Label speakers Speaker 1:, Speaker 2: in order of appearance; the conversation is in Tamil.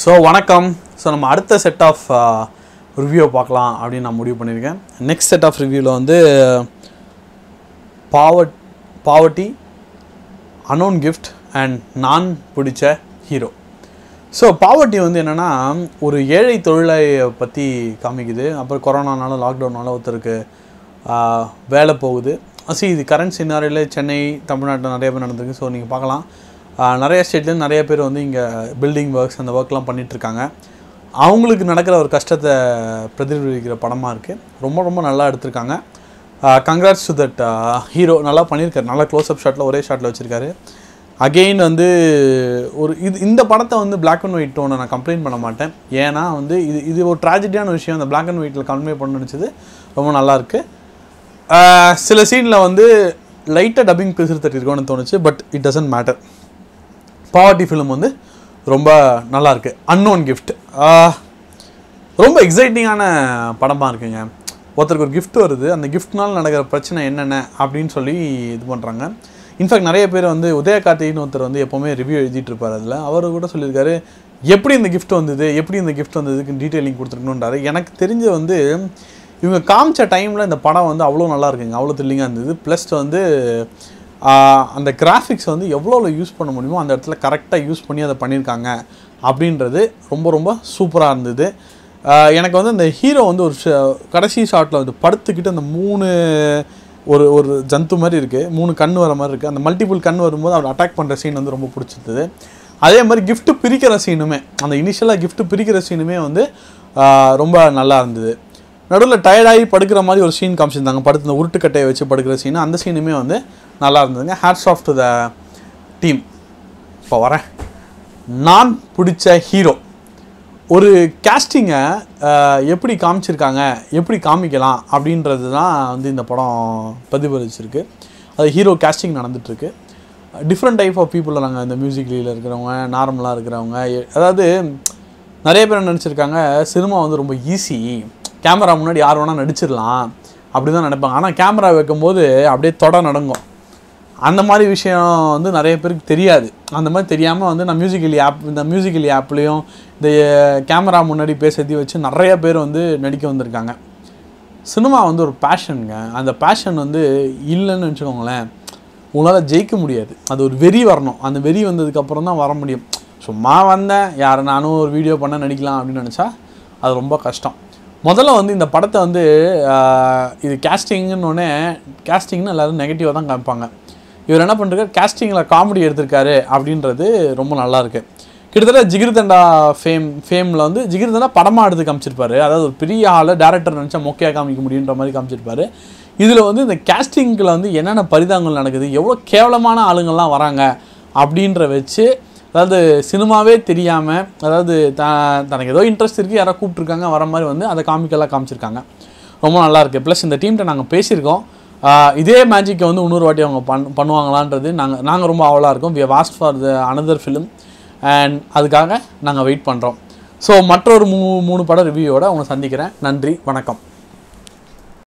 Speaker 1: ஸோ வணக்கம் ஸோ நம்ம அடுத்த செட் ஆஃப் ரிவ்யூவை பார்க்கலாம் அப்படின்னு நான் முடிவு பண்ணியிருக்கேன் நெக்ஸ்ட் செட் ஆஃப் ரிவ்யூவில் வந்து பாவட் பாவர்ட்டி அனோன் கிஃப்ட் அண்ட் நான் பிடிச்ச ஹீரோ ஸோ பாவர்ட்டி வந்து என்னென்னா ஒரு ஏழை தொழிலை பற்றி காமிக்குது அப்புறம் கொரோனானாலும் லாக்டவுனால ஒருத்தருக்கு வேலை போகுது ஸோ இது கரண்ட் சினாரியில் சென்னை தமிழ்நாட்டில் நிறைய பேர் நடந்திருக்கு ஸோ நீங்கள் பார்க்கலாம் நிறைய ஸ்டேட்லேருந்து நிறைய பேர் வந்து இங்கே பில்டிங் ஒர்க்ஸ் அந்த ஒர்க்லாம் பண்ணிகிட்ருக்காங்க அவங்களுக்கு நடக்கிற ஒரு கஷ்டத்தை பிரதிபலிக்கிற படமாக இருக்குது ரொம்ப ரொம்ப நல்லா எடுத்திருக்காங்க கங்க்ராட்ஸ் டு தட் ஹீரோ நல்லா பண்ணியிருக்காரு நல்லா க்ளோஸ் அப் ஷாட்டில் ஒரே ஷாட்டில் வச்சுருக்காரு அகெயின் வந்து ஒரு இது இந்த படத்தை வந்து பிளாக் அண்ட் ஒயிட் டோனை நான் கம்ப்ளைண்ட் பண்ண மாட்டேன் ஏன்னா வந்து இது இது ஒரு ட்ராஜடியான விஷயம் அந்த பிளாக் அண்ட் ஒயிட்டில் கன்வே பண்ண நினச்சது ரொம்ப நல்லாயிருக்கு சில சீனில் வந்து லைட்டாக டப்பிங் பேசுகிறது இருக்கோன்னு தோணுச்சு but it doesn't matter poverty film வந்து ரொம்ப நல்லாயிருக்கு அன்னோன் கிஃப்ட் ரொம்ப எக்ஸைட்டிங்கான படமாக இருக்குங்க ஒருத்தருக்கு ஒரு கிஃப்ட் வருது அந்த கிஃப்ட்னால் நடக்கிற பிரச்சனை என்னென்ன அப்படின்னு சொல்லி இது பண்ணுறாங்க இன்ஃபேக்ட் நிறைய பேர் வந்து உதய கார்த்திகின்னு ஒருத்தர் வந்து எப்போவுமே ரிவ்யூ எழுதிட்டு இருப்பார் அதில் அவர் கூட சொல்லியிருக்காரு எப்படி இந்த கிஃப்ட் வந்தது எப்படி இந்த கிஃப்ட் வந்ததுக்கு டீட்டெயிலிங் கொடுத்துருக்கணுன்றாரு எனக்கு தெரிஞ்ச வந்து இவங்க காமிச்ச டைமில் இந்த படம் வந்து அவ்வளோ நல்லா இருக்குங்க அவ்வளோ த்ரில்லிங்காக இருந்தது ப்ளஸ் வந்து அந்த கிராஃபிக்ஸ் வந்து எவ்வளோ யூஸ் பண்ண முடியுமோ அந்த இடத்துல கரெக்டாக யூஸ் பண்ணி அதை பண்ணியிருக்காங்க அப்படின்றது ரொம்ப ரொம்ப சூப்பராக இருந்தது எனக்கு வந்து அந்த ஹீரோ வந்து ஒரு கடைசி ஷாட்டில் வந்து படுத்துக்கிட்டு அந்த மூணு ஒரு ஒரு ஜந்து மாதிரி இருக்குது மூணு கண் வர மாதிரி இருக்குது அந்த மல்டிபிள் கண் வரும்போது அவர் அட்டாக் பண்ணுற சீன் வந்து ரொம்ப பிடிச்சிருந்தது அதே மாதிரி கிஃப்ட்டு பிரிக்கிற சீனுமே அந்த இனிஷியலாக கிஃப்ட்டு பிரிக்கிற சீனுமே வந்து ரொம்ப நல்லா இருந்தது நடுவில் டயர்டாகி படுக்கிற மாதிரி ஒரு சீன் காமிச்சிருந்தாங்க படுத்து இந்த உருட்டுக்கட்டையை வச்சு படுக்கிற சீன் அந்த சீனுமே வந்து நல்லா இருந்ததுங்க hats off to the team இப்போ வரேன் நான் பிடிச்ச ஹீரோ ஒரு கேஸ்டிங்கை எப்படி காமிச்சிருக்காங்க எப்படி காமிக்கலாம் அப்படின்றது தான் வந்து இந்த படம் பிரதிபலிச்சிருக்கு அது ஹீரோ கேஸ்டிங் நடந்துகிட்ருக்கு டிஃப்ரெண்ட் டைப் ஆஃப் பீப்புளை நாங்கள் இந்த மியூசிக்லியில் இருக்கிறவங்க நார்மலாக இருக்கிறவங்க அதாவது நிறைய பேர் நினச்சிருக்காங்க சினிமா வந்து ரொம்ப ஈஸி கேமரா முன்னாடி யார் வேணால் நடிச்சிடலாம் அப்படி தான் நினைப்பாங்க ஆனால் கேமரா வைக்கும்போது அப்படியே தொட நடங்கும் அந்த மாதிரி விஷயம் வந்து நிறைய பேருக்கு தெரியாது அந்த மாதிரி தெரியாமல் வந்து நான் மியூசிக்கலி ஆப் இந்த மியூசிக்கலி ஆப்லேயும் இந்த கேமரா முன்னாடி பேசுறதி வச்சு நிறைய பேர் வந்து நடிக்க வந்திருக்காங்க சினிமா வந்து ஒரு பேஷனுங்க அந்த பேஷன் வந்து இல்லைன்னு வச்சுக்கோங்களேன் உங்களால் ஜெயிக்க முடியாது அது ஒரு வெறி வரணும் அந்த வெறி வந்ததுக்கப்புறம் தான் வர முடியும் சும்மா வந்தேன் யார் நானும் ஒரு வீடியோ பண்ண நடிக்கலாம் அப்படின்னு நினச்சா அது ரொம்ப கஷ்டம் முதல்ல வந்து இந்த படத்தை வந்து இது கேஸ்டிங்குன்னு கேஸ்டிங்னு எல்லோரும் நெகட்டிவாக தான் காமிப்பாங்க இவர் என்ன பண்ணுறாரு கேஸ்டிங்கில் காமெடி எடுத்திருக்காரு அப்படின்றது ரொம்ப நல்லாயிருக்கு கிட்டத்தட்ட ஜிகிர்தண்டா ஃபேம் ஃபேமில் வந்து ஜிகிர்தண்டா படமாக எடுத்து காமிச்சிருப்பாரு அதாவது ஒரு பெரிய ஆள் டேரக்டர் நினச்சா மொக்கையாக காமிக்க முடியுன்ற மாதிரி காமிச்சிருப்பாரு இதில் வந்து இந்த கேஸ்டிங்கில் வந்து என்னென்ன பரிதாங்கள் நடக்குது எவ்வளோ கேவலமான ஆளுங்கள்லாம் வராங்க அப்படின்ற வச்சு அதாவது சினிமாவே தெரியாமல் அதாவது த தனக்கு ஏதோ இன்ட்ரெஸ்ட் இருக்குது யாராவது கூப்பிட்ருக்காங்க வர மாதிரி வந்து அதை காமிக்கெல்லாம் காமிச்சிருக்காங்க ரொம்ப நல்லாயிருக்கு ப்ளஸ் இந்த டீம்கிட்ட நாங்கள் பேசியிருக்கோம் இதே மேஜிக்கை வந்து இன்னொரு வாட்டி அவங்க பண் பண்ணுவாங்களான்றது நாங்கள் நாங்கள் ரொம்ப ஆவலாக இருக்கோம் we waited for the another film and அதுக்காக நாங்கள் வெயிட் பண்ணுறோம் ஸோ மற்றொரு மூ மூணு படம் ரிவ்யூவோடு அவங்க சந்திக்கிறேன் நன்றி வணக்கம்